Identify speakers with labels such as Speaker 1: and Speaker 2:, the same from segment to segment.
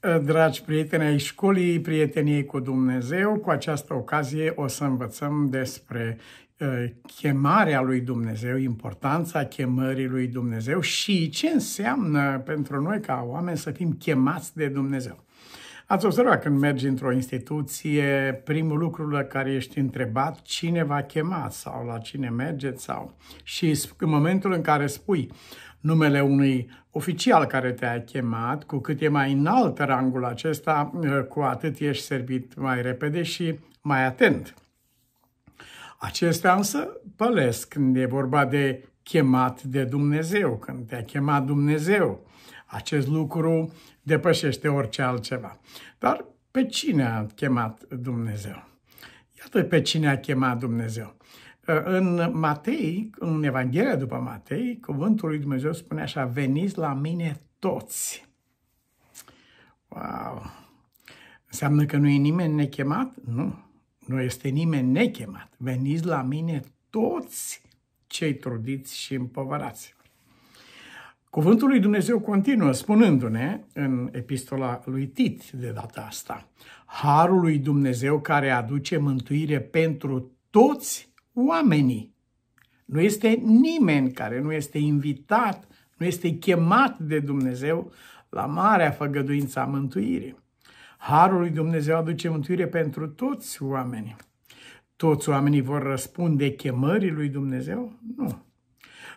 Speaker 1: Eh, dragi prieteni ai școlii prieteniei cu Dumnezeu, cu această ocazie o să învățăm despre eh, chemarea lui Dumnezeu, importanța chemării lui Dumnezeu și ce înseamnă pentru noi ca oameni să fim chemați de Dumnezeu. Ați observat când mergi într-o instituție, primul lucru la care ești întrebat cine va chema sau la cine mergeți sau și în momentul în care spui numele unui oficial care te-a chemat, cu cât e mai înalt rangul acesta, eh, cu atât ești servit mai repede și mai atent. Acestea însă pălesc când e vorba de chemat de Dumnezeu, când te-a chemat Dumnezeu. Acest lucru depășește orice altceva. Dar pe cine a chemat Dumnezeu? Iată pe cine a chemat Dumnezeu. În Matei, în Evanghelia după Matei, cuvântul lui Dumnezeu spune așa, veniți la mine toți. Wow! Înseamnă că nu e nimeni nechemat? Nu. Nu este nimeni nechemat. Veniți la mine toți cei trudiți și împovărați. Cuvântul lui Dumnezeu continuă spunându-ne în epistola lui Tit de data asta. Harul lui Dumnezeu care aduce mântuire pentru toți oamenii. Nu este nimeni care nu este invitat, nu este chemat de Dumnezeu la marea făgăduință a mântuirii. Harul lui Dumnezeu aduce mântuire pentru toți oamenii. Toți oamenii vor răspunde chemării lui Dumnezeu? Nu.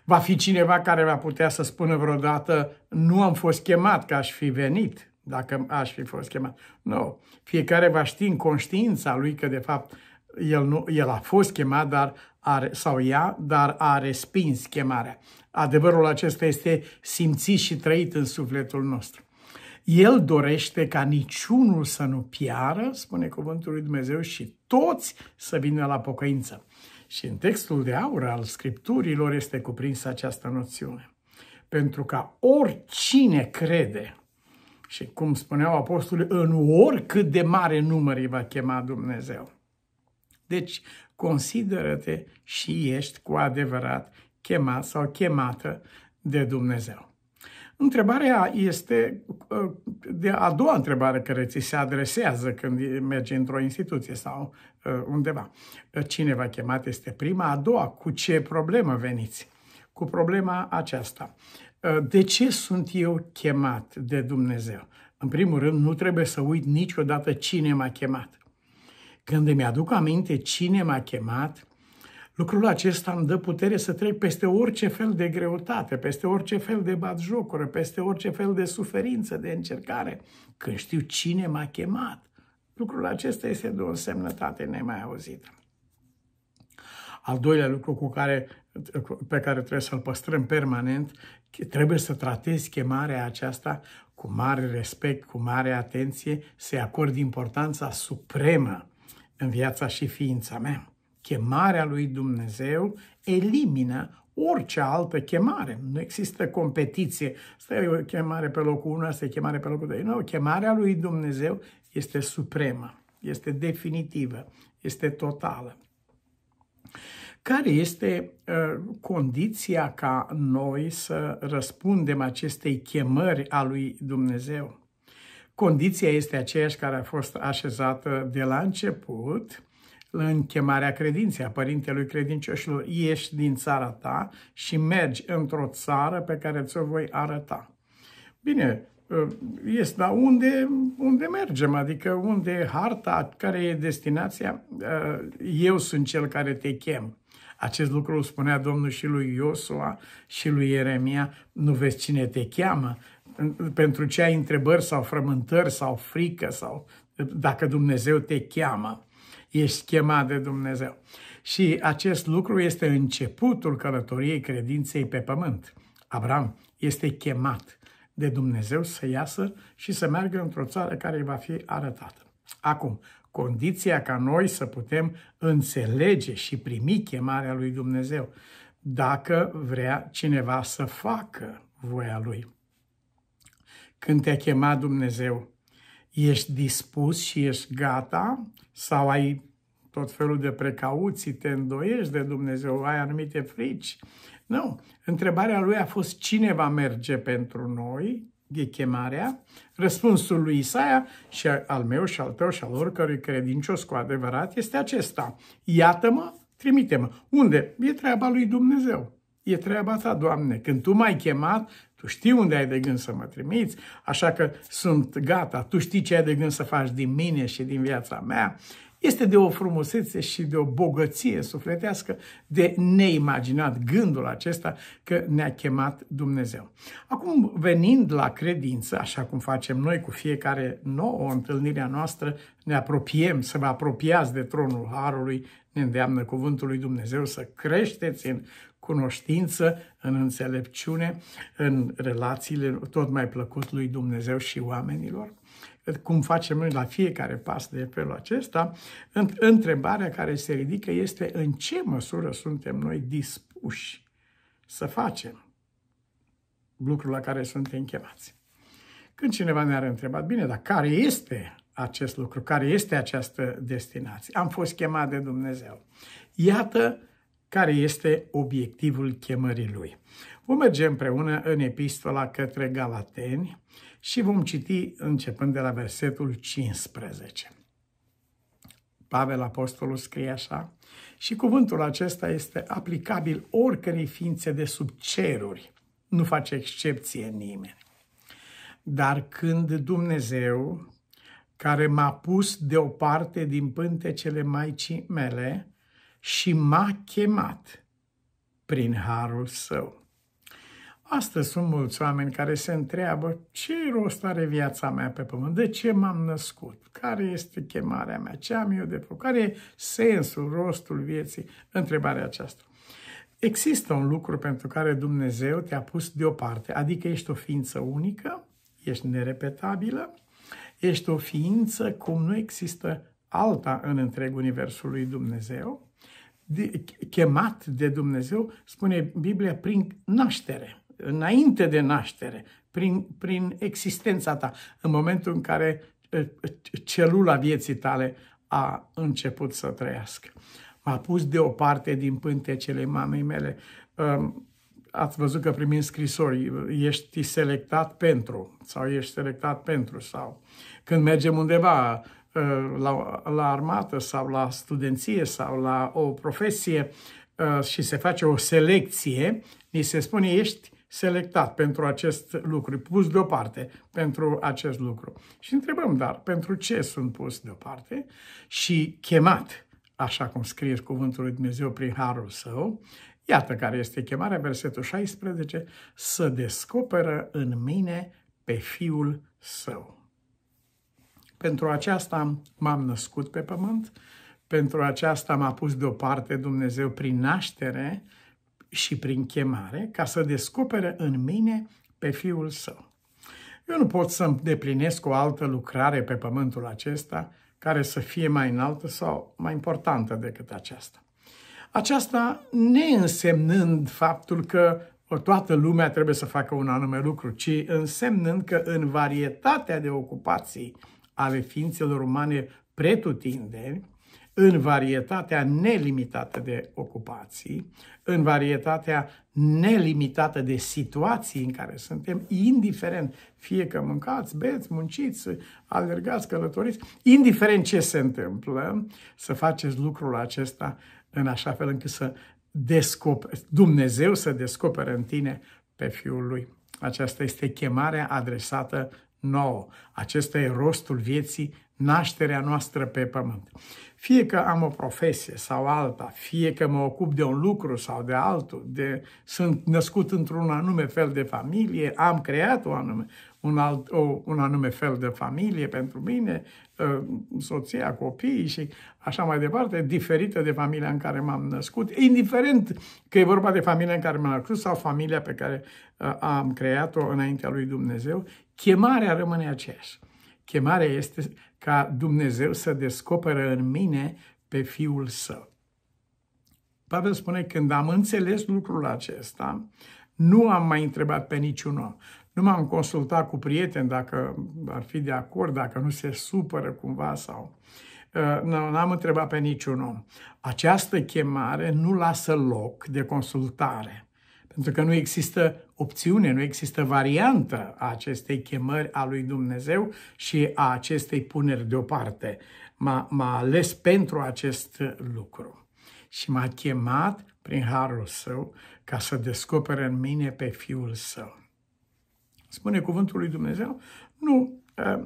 Speaker 1: Va fi cineva care va putea să spună vreodată nu am fost chemat, că aș fi venit dacă aș fi fost chemat. Nu. Fiecare va ști în conștiința lui că de fapt el, nu, el a fost chemat dar are, sau ea, dar a respins chemarea. Adevărul acesta este simțit și trăit în sufletul nostru. El dorește ca niciunul să nu piară, spune cuvântul lui Dumnezeu, și toți să vină la pocăință. Și în textul de aur al scripturilor este cuprinsă această noțiune. Pentru ca oricine crede, și cum spuneau apostolii, în oricât de mare număr îi va chema Dumnezeu. Deci, consideră-te și ești cu adevărat chemat sau chemată de Dumnezeu. Întrebarea este de a doua întrebare care ți se adresează când mergi într-o instituție sau uh, undeva. Cine va chemat este prima, a doua, cu ce problemă veniți? Cu problema aceasta. Uh, de ce sunt eu chemat de Dumnezeu? În primul rând, nu trebuie să uit niciodată cine m-a chemat. Când îmi aduc aminte cine m-a chemat, lucrul acesta îmi dă putere să trec peste orice fel de greutate, peste orice fel de batjocură, peste orice fel de suferință, de încercare, când știu cine m-a chemat. Lucrul acesta este de o însemnătate nemai auzită. Al doilea lucru cu care, pe care trebuie să-l păstrăm permanent, trebuie să tratezi chemarea aceasta cu mare respect, cu mare atenție, să-i acordi importanța supremă în viața și ființa mea. Chemarea lui Dumnezeu elimină orice altă chemare. Nu există competiție. Asta e o chemare pe locul 1, asta e chemare pe locul 2. Nu, chemarea lui Dumnezeu este supremă, este definitivă, este totală. Care este uh, condiția ca noi să răspundem acestei chemări a lui Dumnezeu? Condiția este aceeași care a fost așezată de la început în chemarea credinței a Părintelui Credincioșilor. Ieși din țara ta și mergi într-o țară pe care ți-o voi arăta. Bine, este, dar unde, unde mergem? Adică unde e harta, care e destinația? Eu sunt cel care te chem. Acest lucru îl spunea Domnul și lui Iosua și lui Ieremia, nu vezi cine te cheamă, pentru ce ai întrebări sau frământări sau frică sau dacă Dumnezeu te cheamă, ești chemat de Dumnezeu. Și acest lucru este începutul călătoriei credinței pe pământ. Abraham este chemat de Dumnezeu să iasă și să meargă într-o țară care îi va fi arătată. Acum, condiția ca noi să putem înțelege și primi chemarea lui Dumnezeu, dacă vrea cineva să facă voia lui când te-a chemat Dumnezeu. Ești dispus și ești gata sau ai tot felul de precauții, te îndoiești de Dumnezeu, ai anumite frici? Nu. Întrebarea lui a fost cine va merge pentru noi, de chemarea, răspunsul lui Isaia și al meu și al tău și al oricărui credincios cu adevărat este acesta. Iată-mă, trimite-mă. Unde? E treaba lui Dumnezeu. E treaba ta, Doamne. Când tu m-ai chemat, tu știi unde ai de gând să mă trimiți, așa că sunt gata, tu știi ce ai de gând să faci din mine și din viața mea. Este de o frumusețe și de o bogăție sufletească de neimaginat gândul acesta că ne-a chemat Dumnezeu. Acum, venind la credință, așa cum facem noi cu fiecare nouă întâlnire a noastră, ne apropiem, să vă apropiați de tronul Harului, ne îndeamnă cuvântul lui Dumnezeu să creșteți în cunoștință, în înțelepciune, în relațiile tot mai plăcut lui Dumnezeu și oamenilor? Cum facem noi la fiecare pas de felul acesta, întrebarea care se ridică este în ce măsură suntem noi dispuși să facem lucrul la care suntem chemați. Când cineva ne-ar întreba, bine, dar care este acest lucru, care este această destinație? Am fost chemat de Dumnezeu. Iată care este obiectivul chemării lui. Vom merge împreună în epistola către Galateni și vom citi începând de la versetul 15. Pavel Apostolul scrie așa, și cuvântul acesta este aplicabil oricărei ființe de sub ceruri, nu face excepție nimeni. Dar când Dumnezeu, care m-a pus deoparte din pântecele Maicii mele, și m-a chemat prin harul său. Astăzi sunt mulți oameni care se întreabă ce rost are viața mea pe pământ, de ce m-am născut, care este chemarea mea, ce am eu de făcut, care e sensul, rostul vieții, întrebarea aceasta. Există un lucru pentru care Dumnezeu te-a pus deoparte, adică ești o ființă unică, ești nerepetabilă, ești o ființă cum nu există alta în întreg universul lui Dumnezeu, de, chemat de Dumnezeu, spune Biblia, prin naștere, înainte de naștere, prin, prin existența ta, în momentul în care celula vieții tale a început să trăiască. M-a pus deoparte din pântecele mamei mele. Ați văzut că primim scrisori, ești selectat pentru, sau ești selectat pentru, sau când mergem undeva, Eh, la, la armată sau la studenție sau la o profesie eh, și se face o selecție, ni se spune ești selectat pentru acest lucru, pus deoparte pentru acest lucru. Și întrebăm, dar pentru ce sunt pus deoparte și chemat, așa cum scrie cuvântul lui Dumnezeu prin harul său, iată care este chemarea, versetul 16, să descoperă în mine pe Fiul Său. Pentru aceasta m-am născut pe pământ, pentru aceasta m-a pus deoparte Dumnezeu prin naștere și prin chemare, ca să descopere în mine pe Fiul Său. Eu nu pot să-mi deplinesc o altă lucrare pe pământul acesta care să fie mai înaltă sau mai importantă decât aceasta. Aceasta neînsemnând faptul că toată lumea trebuie să facă un anume lucru, ci însemnând că în varietatea de ocupații ale ființelor umane pretutindeni, în varietatea nelimitată de ocupații, în varietatea nelimitată de situații în care suntem, indiferent fie că mâncați, beți, munciți, alergați, călătoriți, indiferent ce se întâmplă, să faceți lucrul acesta în așa fel încât să descoperi, Dumnezeu să descopere în tine pe Fiul Lui. Aceasta este chemarea adresată nouă. Acesta e rostul vieții, nașterea noastră pe pământ. Fie că am o profesie sau alta, fie că mă ocup de un lucru sau de altul, de, sunt născut într-un anume fel de familie, am creat o anume, un, alt, o, un anume fel de familie pentru mine, Ă, soția, copiii și așa mai departe, diferită de familia în care m-am născut, indiferent că e vorba de familia în care m-am născut sau familia pe care ă, am creat-o înaintea lui Dumnezeu, chemarea rămâne aceeași. Chemarea este ca Dumnezeu să descoperă în mine pe Fiul Său. Pavel spune, când am înțeles lucrul acesta, nu am mai întrebat pe niciun om. Nu m-am consultat cu prieteni dacă ar fi de acord, dacă nu se supără cumva sau... Ă, n-am întrebat pe niciun om. Această chemare nu lasă loc de consultare, pentru că nu există opțiune, nu există variantă a acestei chemări a lui Dumnezeu și a acestei puneri deoparte. M-a, m-a ales pentru acest lucru și m-a chemat prin harul său ca să descopere în mine pe Fiul său spune cuvântul lui Dumnezeu, nu,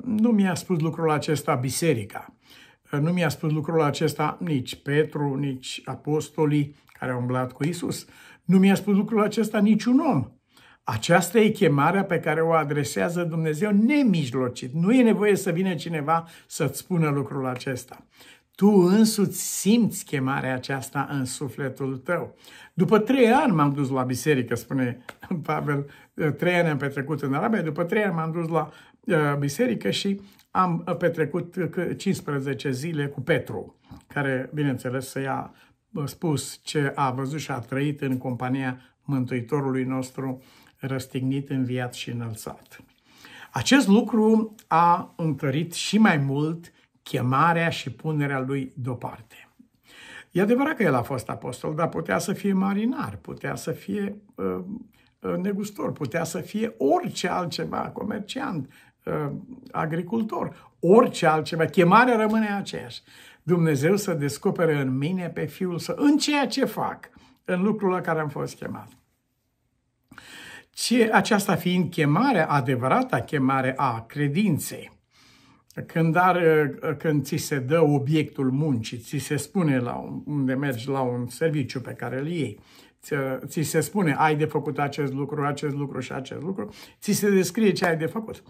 Speaker 1: nu mi-a spus lucrul acesta biserica. Nu mi-a spus lucrul acesta nici Petru, nici apostolii care au umblat cu Isus. Nu mi-a spus lucrul acesta niciun om. Aceasta e chemarea pe care o adresează Dumnezeu nemijlocit. Nu e nevoie să vină cineva să-ți spună lucrul acesta. Tu însuți simți chemarea aceasta în sufletul tău. După trei ani m-am dus la biserică, spune Pavel, trei ani am petrecut în Arabia, după trei ani m-am dus la uh, biserică și am uh, petrecut 15 uh, zile cu Petru, care, bineînțeles, i-a spus ce a văzut și a trăit în compania Mântuitorului nostru răstignit, înviat și înălțat. Acest lucru a întărit și mai mult chemarea și punerea lui deoparte. E adevărat că el a fost apostol, dar putea să fie marinar, putea să fie uh, uh, negustor, putea să fie orice altceva, comerciant, uh, agricultor, orice altceva. Chemarea rămâne aceeași. Dumnezeu să descopere în mine pe Fiul Său, în ceea ce fac, în lucrul la care am fost chemat. Ce, aceasta fiind chemarea, adevărata chemare a credinței. Când, are, când ți se dă obiectul muncii, ți se spune la unde mergi la un serviciu pe care îl iei, ți se spune ai de făcut acest lucru, acest lucru și acest lucru, ți se descrie ce ai de făcut.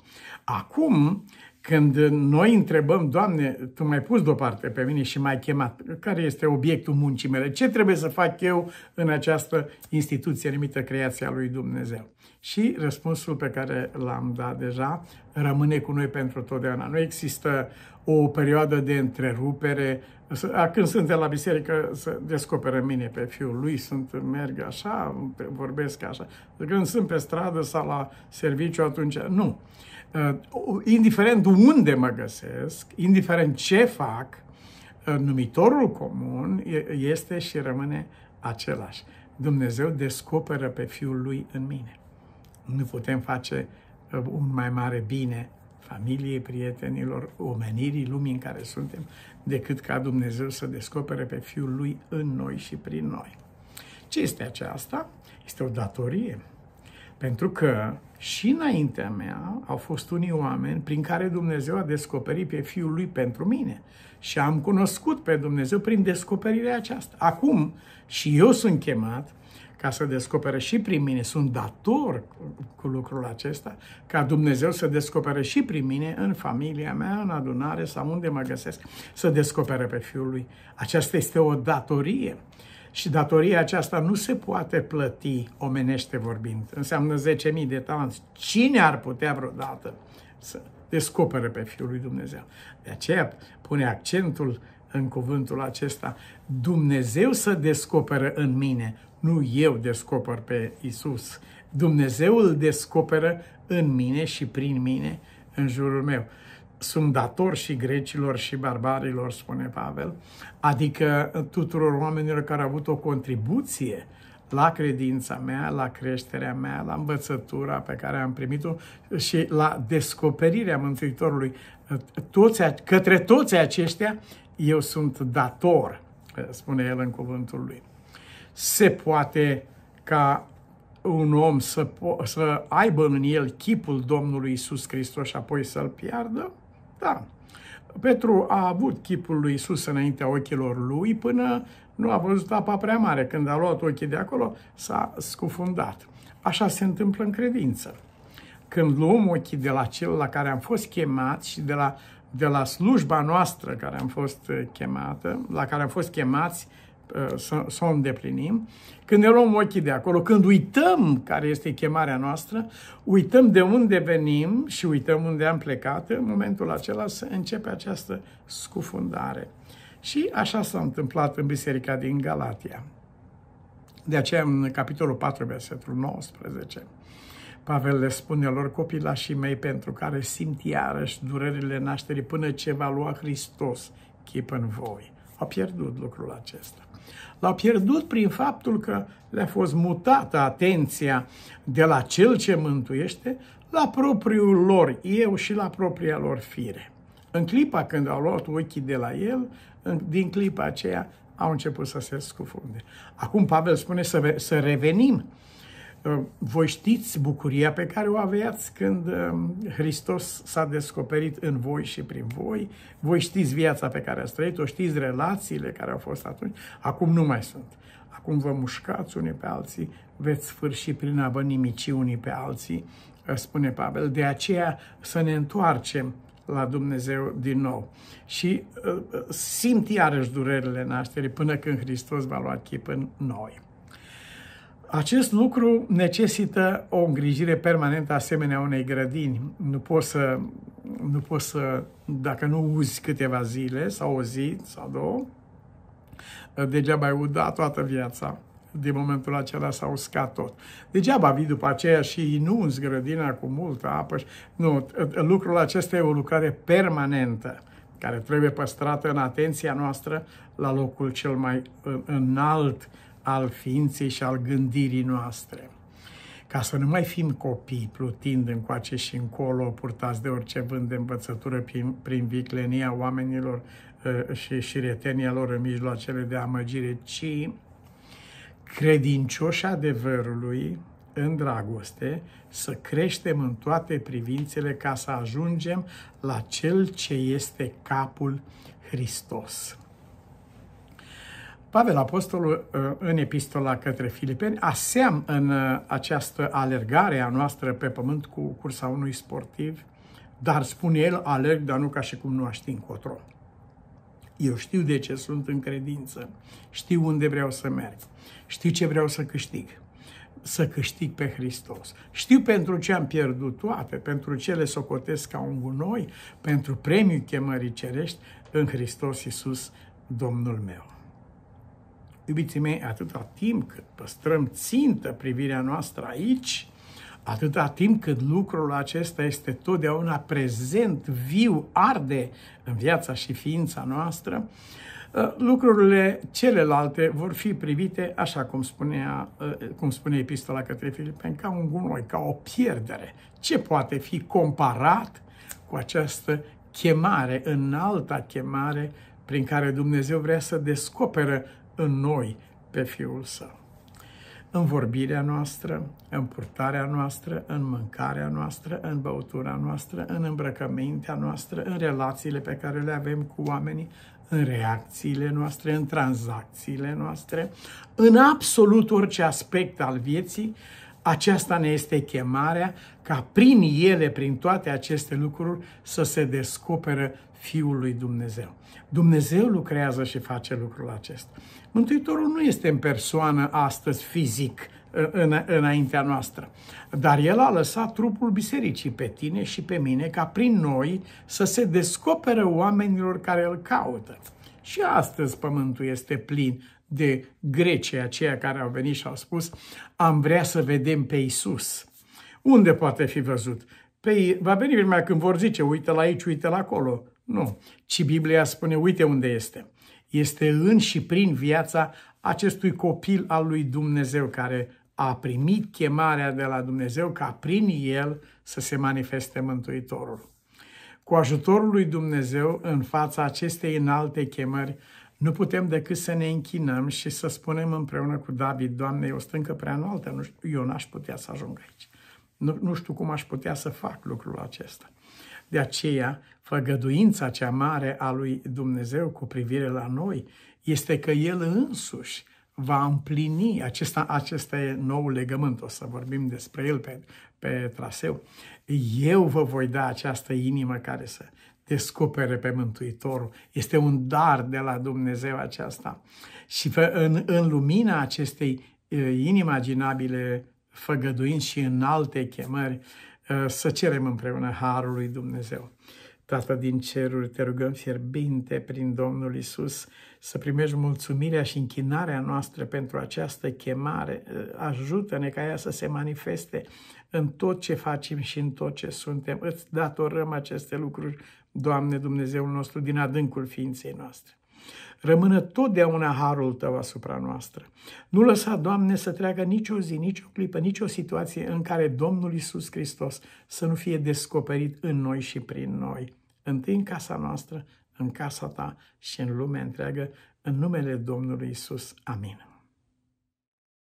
Speaker 1: Acum, când noi întrebăm, Doamne, Tu m-ai pus deoparte pe mine și m-ai chemat, care este obiectul muncii mele? Ce trebuie să fac eu în această instituție numită Creația lui Dumnezeu? Și răspunsul pe care l-am dat deja rămâne cu noi pentru totdeauna. Nu există o perioadă de întrerupere. Când suntem la biserică, să descoperă mine pe fiul lui, sunt, merg așa, vorbesc așa. Când sunt pe stradă sau la serviciu, atunci nu. Uh, indiferent unde mă găsesc, indiferent ce fac, uh, numitorul comun este și rămâne același. Dumnezeu descoperă pe Fiul Lui în mine. Nu putem face uh, un mai mare bine familiei, prietenilor, omenirii, lumii în care suntem, decât ca Dumnezeu să descopere pe Fiul Lui în noi și prin noi. Ce este aceasta? Este o datorie pentru că și înaintea mea au fost unii oameni prin care Dumnezeu a descoperit pe Fiul Lui pentru mine. Și am cunoscut pe Dumnezeu prin descoperirea aceasta. Acum și eu sunt chemat ca să descopere și prin mine, sunt dator cu lucrul acesta, ca Dumnezeu să descopere și prin mine, în familia mea, în adunare sau unde mă găsesc, să descopere pe Fiul Lui. Aceasta este o datorie. Și datoria aceasta nu se poate plăti omenește vorbind. Înseamnă 10.000 de talanți. Cine ar putea vreodată să descopere pe Fiul lui Dumnezeu? De aceea pune accentul în cuvântul acesta. Dumnezeu să descoperă în mine, nu eu descoper pe Isus. Dumnezeu îl descoperă în mine și prin mine, în jurul meu sunt dator și grecilor și barbarilor, spune Pavel, adică uh, tuturor oamenilor care au avut o contribuție la credința mea, la creșterea mea, la învățătura pe care am primit-o și la descoperirea Mântuitorului. Uh, toți, către toți aceștia eu sunt dator, uh, spune el în cuvântul lui. Se poate ca un om să, să aibă în el chipul Domnului Isus Hristos și apoi să-l piardă? Da. Petru a avut chipul lui Isus înaintea ochilor lui până nu a văzut apa prea mare. Când a luat ochii de acolo, s-a scufundat. Așa se întâmplă în credință. Când luăm ochii de la cel la care am fost chemat și de la, de la slujba noastră care am fost eh, chemată, la care am fost chemați, Uh, să, să o îndeplinim, când ne luăm ochii de acolo, când uităm care este chemarea noastră, uităm de unde venim și uităm unde am plecat, în momentul acela să începe această scufundare. Și așa s-a întâmplat în biserica din Galatia. De aceea, în capitolul 4, versetul 19, Pavel le spune lor, și mei, pentru care simt iarăși durerile nașterii până ce va lua Hristos chip în voi. Au pierdut lucrul acesta. L-au pierdut prin faptul că le-a fost mutată atenția de la cel ce mântuiește la propriul lor eu și la propria lor fire. În clipa când au luat ochii de la el, din clipa aceea au început să se scufunde. Acum Pavel spune să, să revenim voi știți bucuria pe care o aveați când um, Hristos s-a descoperit în voi și prin voi, voi știți viața pe care ați trăit-o, știți relațiile care au fost atunci, acum nu mai sunt. Acum vă mușcați unii pe alții, veți sfârși prin a vă nimici unii pe alții, uh, spune Pavel. De aceea să ne întoarcem la Dumnezeu din nou. Și uh, uh, simt iarăși durerile nașterii până când Hristos va lua chip în noi. Acest lucru necesită o îngrijire permanentă asemenea unei grădini. Nu poți să, nu poți să dacă nu uzi câteva zile sau o zi sau două, degeaba ai uda toată viața. De momentul acela s-a uscat tot. Degeaba vii după aceea și nu inunzi grădina cu multă apă. Nu, lucrul acesta e o lucrare permanentă care trebuie păstrată în atenția noastră la locul cel mai înalt al ființei și al gândirii noastre. Ca să nu mai fim copii plutind încoace și încolo, purtați de orice vânt de învățătură prin, prin viclenia oamenilor uh, și, și retenia lor în mijloacele de amăgire, ci credincioși adevărului, în dragoste, să creștem în toate privințele ca să ajungem la Cel ce este capul Hristos. Pavel Apostolul ă, în epistola către Filipeni aseam în ă, această alergare a noastră pe pământ cu cursa unui sportiv, dar spune el, alerg, dar nu ca și cum nu aș ști încotro. Eu știu de ce sunt în credință, știu unde vreau să merg, știu ce vreau să câștig să câștig pe Hristos. Știu pentru ce am pierdut toate, pentru ce le socotesc ca un gunoi, pentru premiul chemării cerești în Hristos Iisus, Domnul meu. Iubiții mei, atâta timp cât păstrăm țintă privirea noastră aici, atâta timp cât lucrul acesta este totdeauna prezent, viu, arde în viața și ființa noastră, ă, lucrurile celelalte vor fi privite, așa cum spunea, ă, cum spune epistola către Filipen ca un gunoi, ca o pierdere. Ce poate fi comparat cu această chemare, înalta chemare prin care Dumnezeu vrea să descoperă în noi pe Fiul Său. În vorbirea noastră, în purtarea noastră, în mâncarea noastră, în băutura noastră, în îmbrăcămintea noastră, în relațiile pe care le avem cu oamenii, în reacțiile noastre, în tranzacțiile noastre, în absolut orice aspect al vieții, aceasta ne este chemarea ca prin ele, prin toate aceste lucruri, să se descoperă Fiul lui Dumnezeu. Dumnezeu lucrează și face lucrul acesta. Mântuitorul nu este în persoană astăzi fizic ă, în, înaintea noastră, dar El a lăsat trupul bisericii pe tine și pe mine ca prin noi să se descoperă oamenilor care îl caută. Și astăzi pământul este plin de grecii aceia care au venit și au spus am vrea să vedem pe Isus. Unde poate fi văzut? Pe, păi, va veni vremea când vor zice, uite la aici, uite la acolo. Nu, ci Biblia spune, uite unde este. Este în și prin viața acestui copil al lui Dumnezeu care a primit chemarea de la Dumnezeu ca prin el să se manifeste Mântuitorul. Cu ajutorul lui Dumnezeu, în fața acestei înalte chemări, nu putem decât să ne închinăm și să spunem împreună cu David, Doamne, eu stâncă prea înaltă, nu știu, eu n-aș putea să ajung aici. Nu, nu știu cum aș putea să fac lucrul acesta. De aceea, făgăduința cea mare a lui Dumnezeu cu privire la noi este că El însuși va împlini acesta, acesta e nou legământ, o să vorbim despre el pe, pe traseu. Eu vă voi da această inimă care să descopere pe Mântuitorul. Este un dar de la Dumnezeu aceasta. Și în, în lumina acestei inimaginabile făgăduinți și în alte chemări, Eh, să cerem împreună harul lui Dumnezeu. Tată din ceruri, te rugăm fierbinte prin Domnul Isus să primești mulțumirea și închinarea noastră pentru această chemare. Eh, ajută-ne ca ea să se manifeste în tot ce facem și în tot ce suntem. Îți datorăm aceste lucruri, Doamne Dumnezeul nostru, din adâncul ființei noastre rămână totdeauna harul Tău asupra noastră. Nu lăsa, Doamne, să treacă nicio zi, nicio clipă, nicio situație în care Domnul Isus Hristos să nu fie descoperit în noi și prin noi. Întâi în casa noastră, în casa Ta și în lumea întreagă, în numele Domnului Isus. Amin.